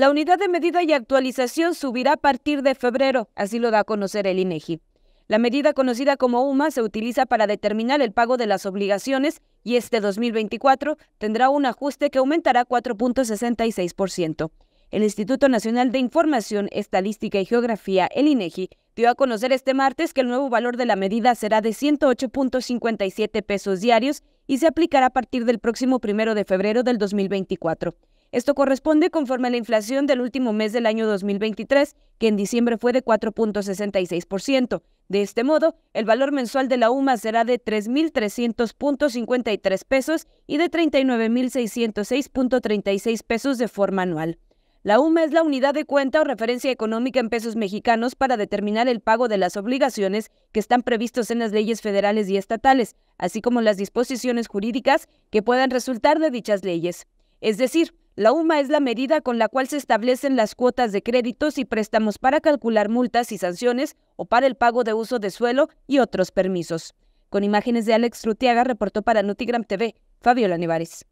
La unidad de medida y actualización subirá a partir de febrero, así lo da a conocer el INEGI. E la medida conocida como UMA se utiliza para determinar el pago de las obligaciones y este 2024 tendrá un ajuste que aumentará 4.66%. El Instituto Nacional de Información, Estadística y Geografía, el INEGI, e dio a conocer este martes que el nuevo valor de la medida será de 108.57 pesos diarios y se aplicará a partir del próximo primero de febrero del 2024. Esto corresponde conforme a la inflación del último mes del año 2023, que en diciembre fue de 4.66%. De este modo, el valor mensual de la UMA será de 3.300.53 pesos y de 39.606.36 pesos de forma anual. La UMA es la unidad de cuenta o referencia económica en pesos mexicanos para determinar el pago de las obligaciones que están previstos en las leyes federales y estatales, así como las disposiciones jurídicas que puedan resultar de dichas leyes. Es decir, la UMA es la medida con la cual se establecen las cuotas de créditos y préstamos para calcular multas y sanciones o para el pago de uso de suelo y otros permisos. Con imágenes de Alex Rutiaga, reportó para Nutigram TV, Fabiola Nevares.